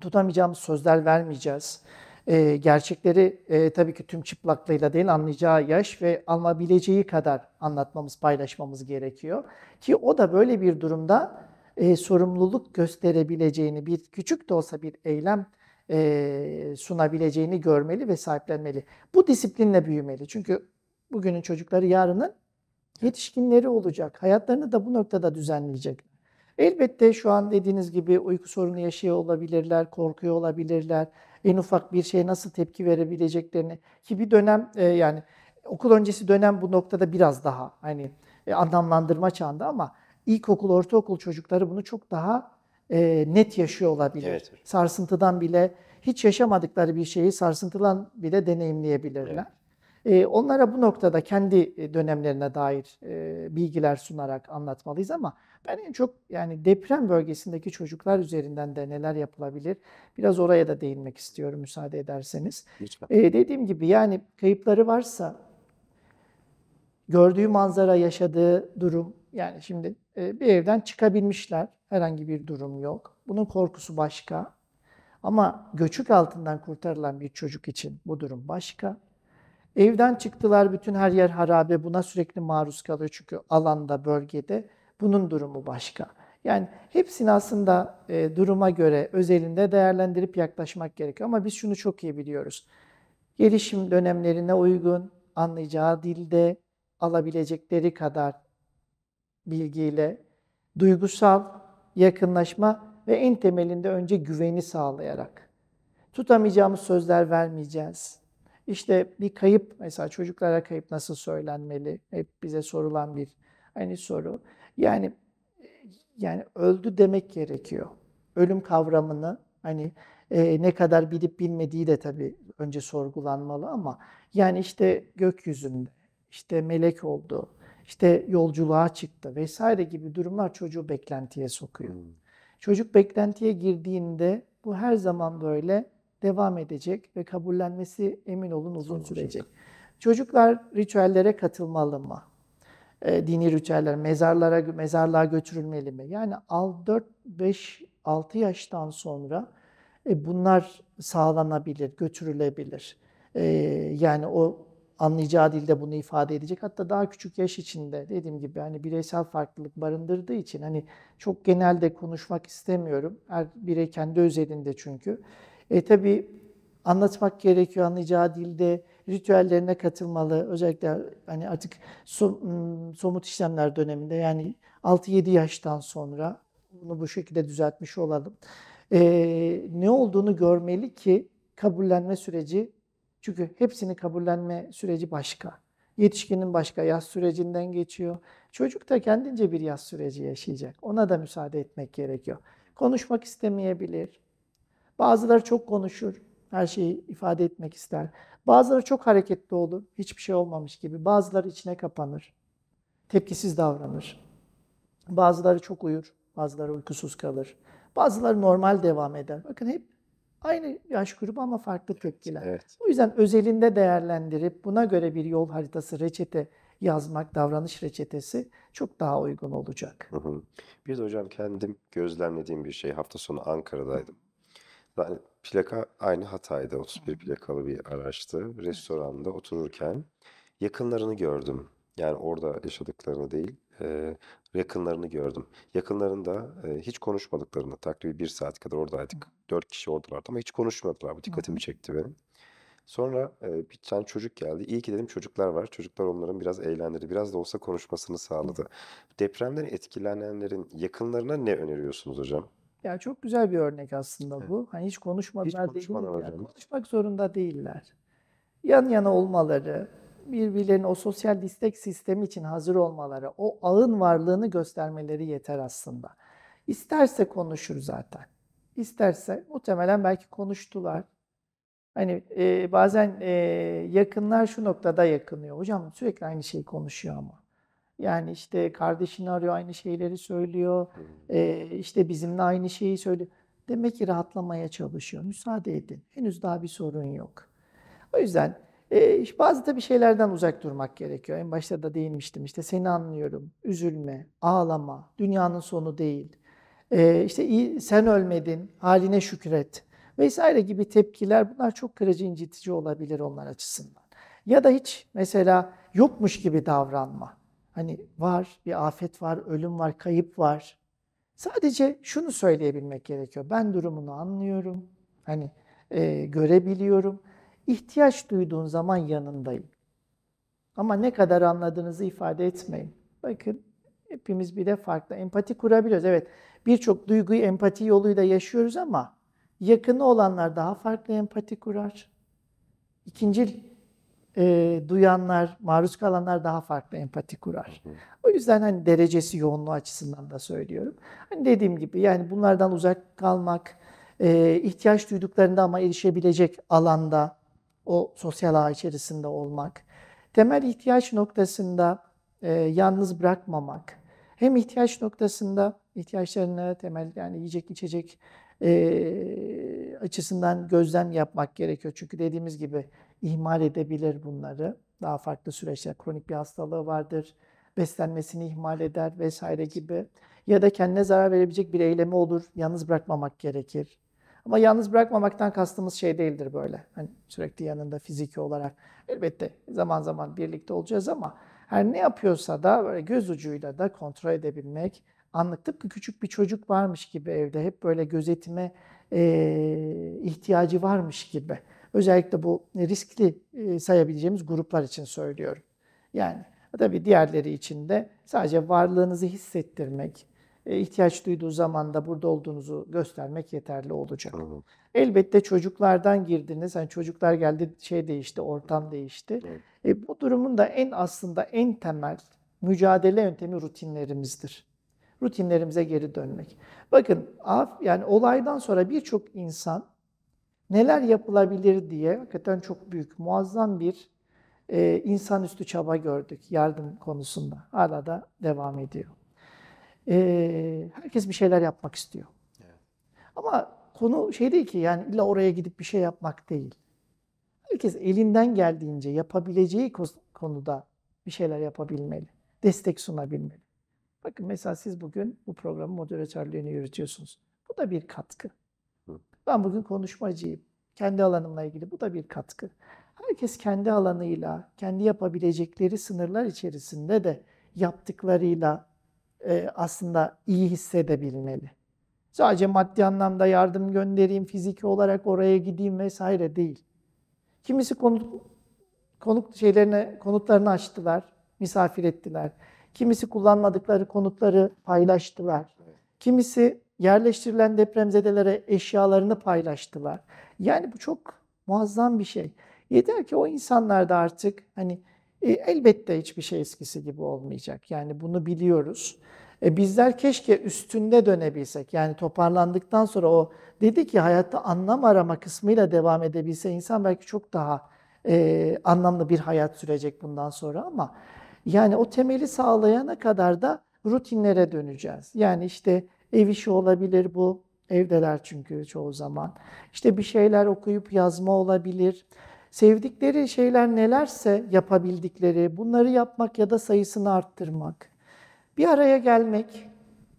tutamayacağımız sözler vermeyeceğiz. E, gerçekleri e, tabii ki tüm çıplaklığıyla değil anlayacağı yaş ve anlayabileceği kadar anlatmamız, paylaşmamız gerekiyor. Ki o da böyle bir durumda e, sorumluluk gösterebileceğini, bir küçük de olsa bir eylem e, sunabileceğini görmeli ve sahiplenmeli. Bu disiplinle büyümeli. Çünkü bugünün çocukları yarının yetişkinleri olacak. Hayatlarını da bu noktada düzenleyecek. Elbette şu an dediğiniz gibi uyku sorunu yaşıyor olabilirler, korkuyor olabilirler. En ufak bir şeye nasıl tepki verebileceklerini ki bir dönem e, yani okul öncesi dönem bu noktada biraz daha hani e, anlamlandırma çağında ama ilkokul, ortaokul çocukları bunu çok daha e, net yaşıyor olabilir. Evet. Sarsıntıdan bile hiç yaşamadıkları bir şeyi sarsıntılan bile deneyimleyebilirler. Evet. Ee, onlara bu noktada kendi e, dönemlerine dair e, bilgiler sunarak anlatmalıyız ama ben en çok yani deprem bölgesindeki çocuklar üzerinden de neler yapılabilir biraz oraya da değinmek istiyorum müsaade ederseniz. Lütfen. Ee, dediğim gibi yani kayıpları varsa gördüğü manzara yaşadığı durum yani şimdi e, bir evden çıkabilmişler herhangi bir durum yok. Bunun korkusu başka ama göçük altından kurtarılan bir çocuk için bu durum başka. Evden çıktılar bütün her yer harabe buna sürekli maruz kalıyor çünkü alanda, bölgede bunun durumu başka. Yani hepsini aslında e, duruma göre özelinde değerlendirip yaklaşmak gerekiyor ama biz şunu çok iyi biliyoruz. Gelişim dönemlerine uygun, anlayacağı dilde, alabilecekleri kadar bilgiyle duygusal yakınlaşma ve en temelinde önce güveni sağlayarak tutamayacağımız sözler vermeyeceğiz işte bir kayıp mesela çocuklara kayıp nasıl söylenmeli? Hep bize sorulan bir hani soru. Yani yani öldü demek gerekiyor. Ölüm kavramını hani e, ne kadar bilip bilmediği de tabii önce sorgulanmalı ama yani işte gökyüzünde işte melek oldu, işte yolculuğa çıktı vesaire gibi durumlar çocuğu beklentiye sokuyor. Hmm. Çocuk beklentiye girdiğinde bu her zaman böyle devam edecek ve kabullenmesi emin olun uzun sürecek. Çocuklar ritüellere katılmalı mı? E, dini ritüeller mezarlara mezarlığa götürülmeli mi? Yani 4 5 6 yaştan sonra e, bunlar sağlanabilir, götürülebilir. E, yani o anlayacağı dilde bunu ifade edecek. Hatta daha küçük yaş içinde dediğim gibi hani bireysel farklılık barındırdığı için hani çok genelde konuşmak istemiyorum. Her birey kendi özelinde çünkü. E, tabii anlatmak gerekiyor anlayacağı dilde ritüellerine katılmalı. Özellikle hani artık somut işlemler döneminde yani 6-7 yaştan sonra bunu bu şekilde düzeltmiş olalım. Ee, ne olduğunu görmeli ki kabullenme süreci çünkü hepsini kabullenme süreci başka. Yetişkinin başka yaz sürecinden geçiyor. Çocuk da kendince bir yaz süreci yaşayacak. Ona da müsaade etmek gerekiyor. Konuşmak istemeyebilir, Bazıları çok konuşur, her şeyi ifade etmek ister. Bazıları çok hareketli olur, hiçbir şey olmamış gibi. Bazıları içine kapanır, tepkisiz davranır. Bazıları çok uyur, bazıları uykusuz kalır. Bazıları normal devam eder. Bakın hep aynı yaş grubu ama farklı tepkiler. Evet. O yüzden özelinde değerlendirip buna göre bir yol haritası, reçete yazmak, davranış reçetesi çok daha uygun olacak. Hı hı. Bir de hocam kendim gözlemlediğim bir şey. Hafta sonu Ankara'daydım. Ben plaka aynı Hatay'da 31 plakalı bir araçtı. Restoranda otururken yakınlarını gördüm. Yani orada yaşadıklarını değil, e, yakınlarını gördüm. Yakınlarında e, hiç konuşmadıklarını, takribi bir saat kadar oradaydık. Dört kişi oradalardı ama hiç konuşmadılar. Bu dikkatimi çekti benim. Sonra e, bir tane çocuk geldi. İyi ki dedim çocuklar var. Çocuklar onların biraz eğlendirdi. Biraz da olsa konuşmasını sağladı. Depremden etkilenenlerin yakınlarına ne öneriyorsunuz hocam? Ya çok güzel bir örnek aslında evet. bu. Hani hiç konuşmadılar hiç değil. Yani. Konuşmak zorunda değiller. Yan yana olmaları, birbirlerinin o sosyal destek sistemi için hazır olmaları, o ağın varlığını göstermeleri yeter aslında. İsterse konuşur zaten. İsterse muhtemelen belki konuştular. Hani e, bazen e, yakınlar şu noktada yakınıyor. Hocam sürekli aynı şeyi konuşuyor ama. Yani işte kardeşini arıyor, aynı şeyleri söylüyor. Ee, işte bizimle aynı şeyi söylüyor. Demek ki rahatlamaya çalışıyor. Müsaade edin. Henüz daha bir sorun yok. O yüzden e, bazı tabii şeylerden uzak durmak gerekiyor. En başta da değinmiştim. İşte seni anlıyorum. Üzülme, ağlama. Dünyanın sonu değil. E, işte iyi, sen ölmedin. Haline şükret. Vesaire gibi tepkiler bunlar çok kırıcı, incitici olabilir onlar açısından. Ya da hiç mesela yokmuş gibi davranma. Hani var, bir afet var, ölüm var, kayıp var. Sadece şunu söyleyebilmek gerekiyor. Ben durumunu anlıyorum. Hani e, görebiliyorum. İhtiyaç duyduğun zaman yanındayım. Ama ne kadar anladığınızı ifade etmeyin. Bakın hepimiz bir de farklı empati kurabiliyoruz. Evet birçok duyguyu empati yoluyla yaşıyoruz ama yakını olanlar daha farklı empati kurar. İkincil e, duyanlar, maruz kalanlar daha farklı empati kurar. O yüzden hani derecesi yoğunluğu açısından da söylüyorum. Hani dediğim gibi yani bunlardan uzak kalmak, e, ihtiyaç duyduklarında ama erişebilecek alanda o sosyal ağ içerisinde olmak, temel ihtiyaç noktasında e, yalnız bırakmamak, hem ihtiyaç noktasında ihtiyaçlarını temel yani yiyecek içecek e, açısından gözlem yapmak gerekiyor. Çünkü dediğimiz gibi ihmal edebilir bunları. Daha farklı süreçler, kronik bir hastalığı vardır, beslenmesini ihmal eder vesaire gibi. Ya da kendine zarar verebilecek bir eylemi olur, yalnız bırakmamak gerekir. Ama yalnız bırakmamaktan kastımız şey değildir böyle. Hani sürekli yanında fiziki olarak. Elbette zaman zaman birlikte olacağız ama her ne yapıyorsa da böyle göz ucuyla da kontrol edebilmek, anlık tıpkı küçük bir çocuk varmış gibi evde hep böyle gözetime e, ihtiyacı varmış gibi Özellikle bu riskli e, sayabileceğimiz gruplar için söylüyorum. Yani tabii diğerleri için de sadece varlığınızı hissettirmek, e, ihtiyaç duyduğu zaman da burada olduğunuzu göstermek yeterli olacak. Tamam. Elbette çocuklardan girdiniz. Hani çocuklar geldi, şey değişti, ortam değişti. Evet. E, bu durumun da en aslında en temel mücadele yöntemi rutinlerimizdir. Rutinlerimize geri dönmek. Bakın yani olaydan sonra birçok insan neler yapılabilir diye hakikaten çok büyük, muazzam bir e, insanüstü çaba gördük yardım konusunda. Hala da devam ediyor. E, herkes bir şeyler yapmak istiyor. Ama konu şey değil ki yani illa oraya gidip bir şey yapmak değil. Herkes elinden geldiğince yapabileceği konuda bir şeyler yapabilmeli. Destek sunabilmeli. Bakın mesela siz bugün bu programın moderatörlüğünü yürütüyorsunuz. Bu da bir katkı. Ben bugün konuşmacıyım. Kendi alanımla ilgili bu da bir katkı. Herkes kendi alanıyla, kendi yapabilecekleri sınırlar içerisinde de yaptıklarıyla e, aslında iyi hissedebilmeli. Sadece maddi anlamda yardım göndereyim, fiziki olarak oraya gideyim vesaire değil. Kimisi konuk konuk şeylerine, konutlarını açtılar, misafir ettiler. Kimisi kullanmadıkları konutları paylaştılar. Kimisi Yerleştirilen depremzedelere eşyalarını paylaştılar. Yani bu çok muazzam bir şey. Yeter ki o insanlar da artık hani e, elbette hiçbir şey eskisi gibi olmayacak. Yani bunu biliyoruz. E, bizler keşke üstünde dönebilsek. Yani toparlandıktan sonra o dedi ki hayatta anlam arama kısmıyla devam edebilse insan belki çok daha e, anlamlı bir hayat sürecek bundan sonra ama yani o temeli sağlayana kadar da rutinlere döneceğiz. Yani işte Ev işi olabilir bu. Evdeler çünkü çoğu zaman. İşte bir şeyler okuyup yazma olabilir. Sevdikleri şeyler nelerse yapabildikleri, bunları yapmak ya da sayısını arttırmak. Bir araya gelmek,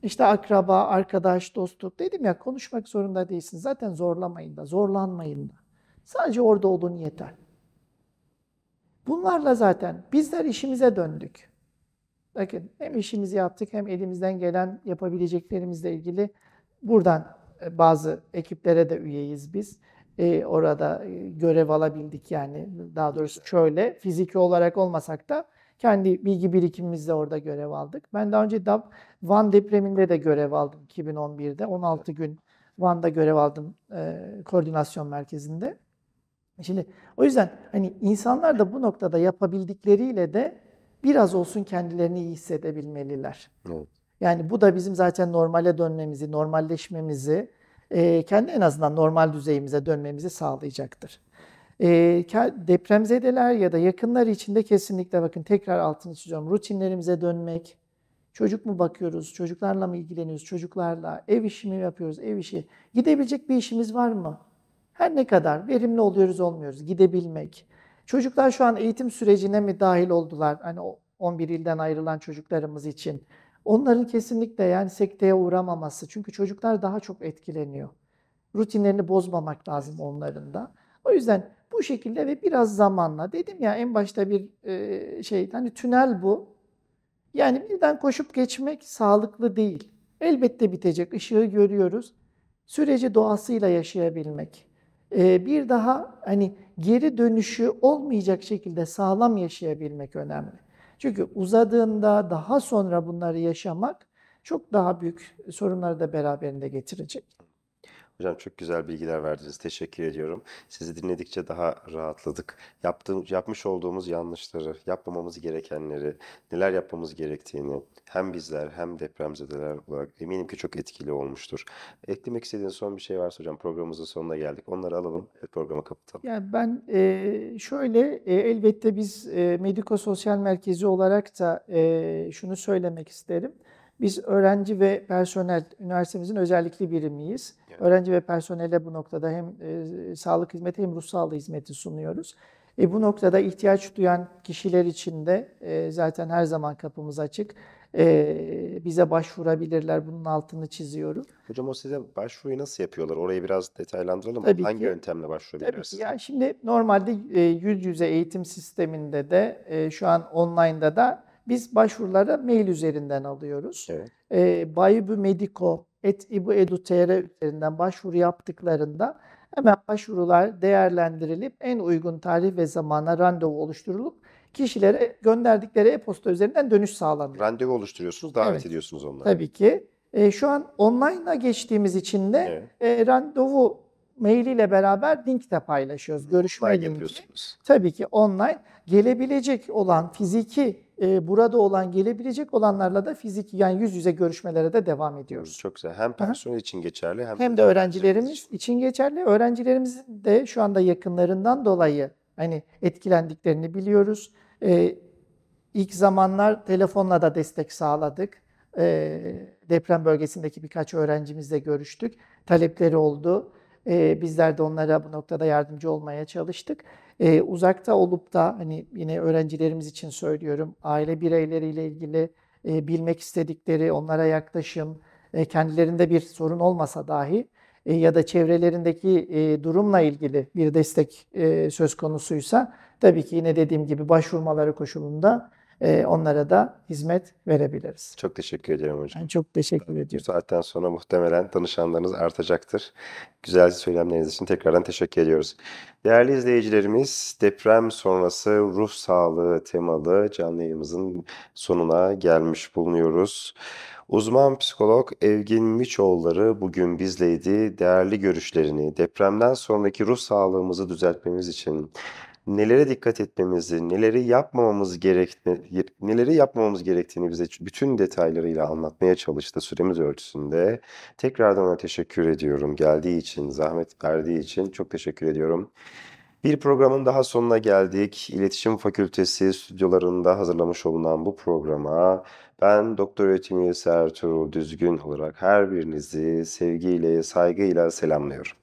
işte akraba, arkadaş, dostluk dedim ya konuşmak zorunda değilsin. Zaten zorlamayın da, zorlanmayın da. Sadece orada olun yeter. Bunlarla zaten bizler işimize döndük. Bakın hem işimizi yaptık hem elimizden gelen yapabileceklerimizle ilgili buradan e, bazı ekiplere de üyeyiz biz. Ee, orada e, görev alabildik yani daha doğrusu şöyle fiziki olarak olmasak da kendi bilgi birikimimizle orada görev aldık. Ben daha önce DAP Van depreminde de görev aldım 2011'de. 16 gün Van'da görev aldım e, koordinasyon merkezinde. Şimdi o yüzden hani insanlar da bu noktada yapabildikleriyle de biraz olsun kendilerini iyi hissedebilmeliler. Evet. Yani bu da bizim zaten normale dönmemizi, normalleşmemizi, e, kendi en azından normal düzeyimize dönmemizi sağlayacaktır. E, depremzedeler ya da yakınlar içinde kesinlikle bakın tekrar altını çiziyorum. Rutinlerimize dönmek, çocuk mu bakıyoruz, çocuklarla mı ilgileniyoruz, çocuklarla, ev işi mi yapıyoruz, ev işi. Gidebilecek bir işimiz var mı? Her ne kadar verimli oluyoruz olmuyoruz, gidebilmek. Çocuklar şu an eğitim sürecine mi dahil oldular? Hani 11 ilden ayrılan çocuklarımız için. Onların kesinlikle yani sekteye uğramaması. Çünkü çocuklar daha çok etkileniyor. Rutinlerini bozmamak lazım onların da. O yüzden bu şekilde ve biraz zamanla dedim ya en başta bir e, şey hani tünel bu. Yani birden koşup geçmek sağlıklı değil. Elbette bitecek. Işığı görüyoruz. Süreci doğasıyla yaşayabilmek. Ee, bir daha hani geri dönüşü olmayacak şekilde sağlam yaşayabilmek önemli. Çünkü uzadığında daha sonra bunları yaşamak çok daha büyük sorunları da beraberinde getirecek. Hocam çok güzel bilgiler verdiniz. Teşekkür ediyorum. Sizi dinledikçe daha rahatladık. Yaptığım, yapmış olduğumuz yanlışları, yapmamamız gerekenleri, neler yapmamız gerektiğini hem bizler hem depremzedeler olarak eminim ki çok etkili olmuştur. Eklemek istediğiniz son bir şey varsa hocam programımızın sonuna geldik. Onları alalım ve programı kapatalım. Yani ben e, şöyle e, elbette biz e, Mediko Sosyal Merkezi olarak da e, şunu söylemek isterim. Biz öğrenci ve personel, üniversitemizin özellikli birimiyiz. Evet. Öğrenci ve personele bu noktada hem e, sağlık hizmeti hem ruh hizmeti sunuyoruz. E, bu noktada ihtiyaç duyan kişiler için de e, zaten her zaman kapımız açık. E, bize başvurabilirler. Bunun altını çiziyorum. Hocam o size başvuruyu nasıl yapıyorlar? Orayı biraz detaylandıralım. Tabii Hangi ki, yöntemle başvurabiliyoruz? Tabii Yani şimdi normalde e, yüz yüze eğitim sisteminde de e, şu an online'da da biz başvuruları mail üzerinden alıyoruz. Evet. E, ee, Bayubu Medico, et, İbu Edu.tr üzerinden başvuru yaptıklarında hemen başvurular değerlendirilip en uygun tarih ve zamana randevu oluşturulup kişilere gönderdikleri e-posta üzerinden dönüş sağlanıyor. Randevu oluşturuyorsunuz, davet evet. ediyorsunuz onları. Tabii ki. E, şu an online'a geçtiğimiz için de evet. e, randevu mailiyle beraber link de paylaşıyoruz. Görüşme online linki. Tabii ki online gelebilecek olan fiziki e, burada olan gelebilecek olanlarla da fizik yani yüz yüze görüşmelere de devam ediyoruz. Çok güzel. Hem personel için geçerli hem, hem de öğrencilerimiz için. için geçerli. Öğrencilerimiz de şu anda yakınlarından dolayı hani etkilendiklerini biliyoruz. E, ilk zamanlar telefonla da destek sağladık. E, deprem bölgesindeki birkaç öğrencimizle görüştük. Talepleri oldu. E, bizler de onlara bu noktada yardımcı olmaya çalıştık. E, uzakta olup da hani yine öğrencilerimiz için söylüyorum aile bireyleriyle ilgili e, bilmek istedikleri onlara yaklaşım, e, kendilerinde bir sorun olmasa dahi e, ya da çevrelerindeki e, durumla ilgili bir destek e, söz konusuysa tabii ki yine dediğim gibi başvurmaları koşulunda e, onlara da hizmet verebiliriz. Çok teşekkür ederim hocam. Ben çok teşekkür ediyorum. Zaten sonra muhtemelen danışanlarınız artacaktır. Güzel söylemleriniz için tekrardan teşekkür ediyoruz. Değerli izleyicilerimiz deprem sonrası ruh sağlığı temalı canlı yayımızın sonuna gelmiş bulunuyoruz. Uzman psikolog Evgin Miçoğulları bugün bizleydi. Değerli görüşlerini depremden sonraki ruh sağlığımızı düzeltmemiz için nelere dikkat etmemizi, neleri yapmamamız gerektiğini, neleri yapmamamız gerektiğini bize bütün detaylarıyla anlatmaya çalıştı süremiz ölçüsünde. Tekrardan ona teşekkür ediyorum. Geldiği için, zahmet verdiği için çok teşekkür ediyorum. Bir programın daha sonuna geldik. İletişim Fakültesi stüdyolarında hazırlamış olunan bu programa ben Doktor Öğretim Üyesi Ertuğrul Düzgün olarak her birinizi sevgiyle, saygıyla selamlıyorum.